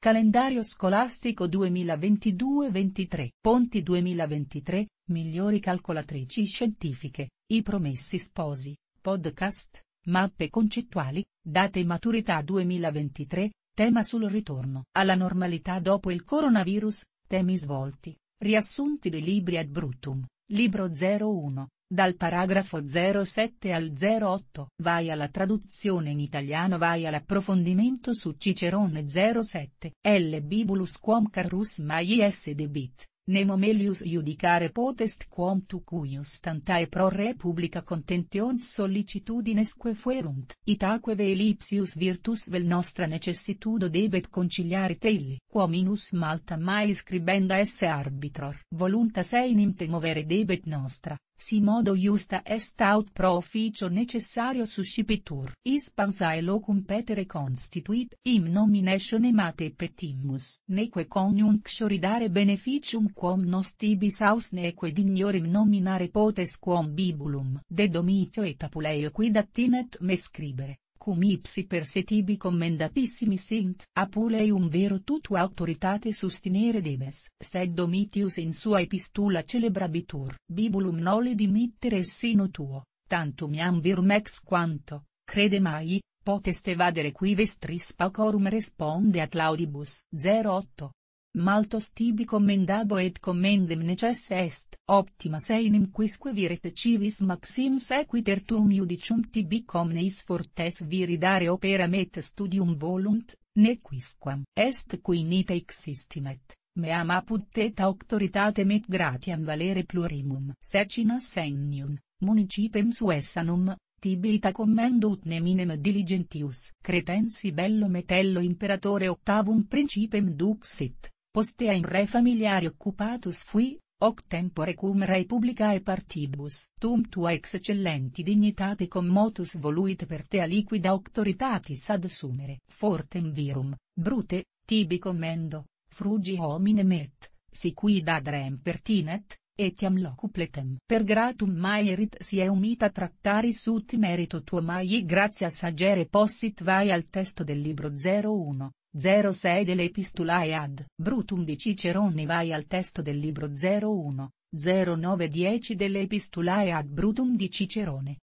Calendario scolastico 2022-23 Ponti 2023, migliori calcolatrici scientifiche, i promessi sposi, podcast, mappe concettuali, date maturità 2023, tema sul ritorno alla normalità dopo il coronavirus, temi svolti, riassunti dei libri ad Brutum, libro 01, dal paragrafo 07 al 08 vai alla traduzione in italiano vai all'approfondimento su Cicerone 07 L bibulus quam carrus es debit, nemo melius judicare potest quam tu cuius tantae pro republica contentions sollicitudines fuerunt, itaque ve ellipsius virtus vel nostra necessitudo debet conciliare telli, quominus malta mai scribenda esse arbitror voluntas enim te movere debet nostra si modo justa est aut pro officio necessario suscipitur. Ispansa e lo competere constituit im nominatione mate petimus. Neque coniunctiori dare beneficium quom nostibis aus neque dignorim nominare potes quom bibulum. De domitio et apuleio quid attinet me scribere cum ipsi per se commendatissimi sint. Apulei un vero tutu autoritate sustinere debes, sed Domitius in sua epistula celebrabitur, bibulum noli dimittere sino tuo, tantum iam virum ex quanto, crede mai, poteste vadere qui vestris paucorum responde at laudibus. 08 maltos tibi commendabo et commendem necesse est, optima seinem quisque virete civis maxims equiter tuum judicium tibi comneis fortes viridare operam et studium volunt, ne quisquam est qui nite existimet, meam apud teta auctoritatem et gratiam valere plurimum secina sennium, municipem suessanum, Tibita commendut neminem diligentius. Cretensi bello metello imperatore octavum principem duxit, postea in re familiari occupatus fui, hoc tempore cum rei publicae partibus, tum tua excellenti dignitate com motus voluit per te aliquida auctoritatis ad sumere, fortem virum, brute, tibi commendo, frugi homine met, si qui rem pertinet, etiam locupletem. Per gratum maerit si è umita trattaris ut merito tuo mai gratia sagere possit vai al testo del libro 01. 06 delle Epistulae ad Brutum di Cicerone vai al testo del libro 01, 09-10 delle Epistulae ad Brutum di Cicerone,